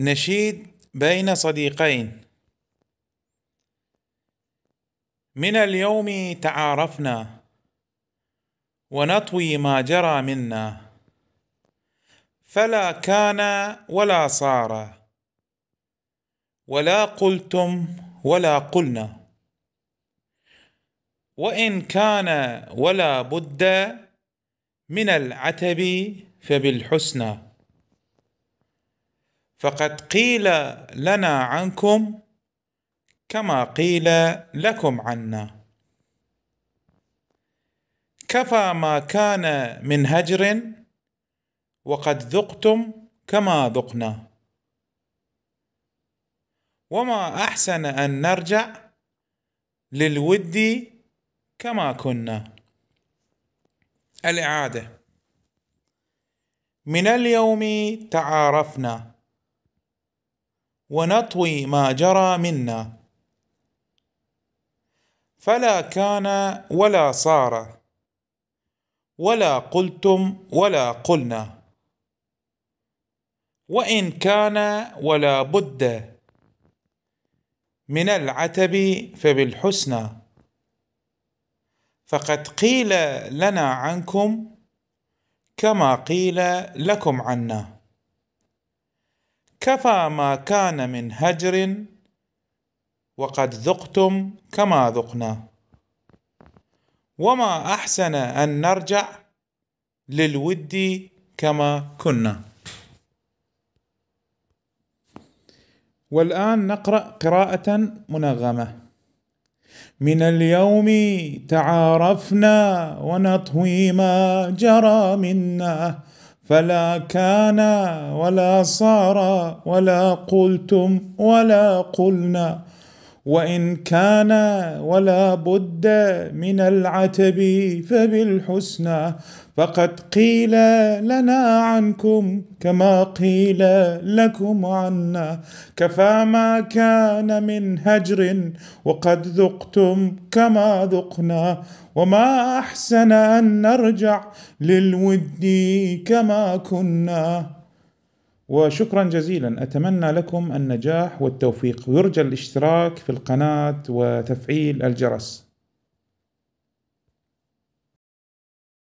نشيد بين صديقين من اليوم تعارفنا ونطوي ما جرى منا فلا كان ولا صار ولا قلتم ولا قلنا وان كان ولا بد من العتب فبالحسنى فقد قيل لنا عنكم كما قيل لكم عنا كفى ما كان من هجر وقد ذقتم كما ذقنا وما احسن ان نرجع للود كما كنا الاعاده من اليوم تعارفنا ونطوي ما جرى منا فلا كان ولا صار ولا قلتم ولا قلنا وان كان ولا بد من العتب فبالحسنى فقد قيل لنا عنكم كما قيل لكم عنا كفى ما كان من هجر وقد ذقتم كما ذقنا وما احسن ان نرجع للود كما كنا والان نقرا قراءه منغمه من اليوم تعارفنا ونطوي ما جرى منا فلا كان ولا صار ولا قلتم ولا قلنا وان كان ولا بد من العتب فبالحسنى فقد قيل لنا عنكم كما قيل لكم عنا كفى ما كان من هجر وقد ذقتم كما ذقنا وما احسن ان نرجع للود كما كنا وشكرا جزيلا أتمنى لكم النجاح والتوفيق ويرجى الاشتراك في القناة وتفعيل الجرس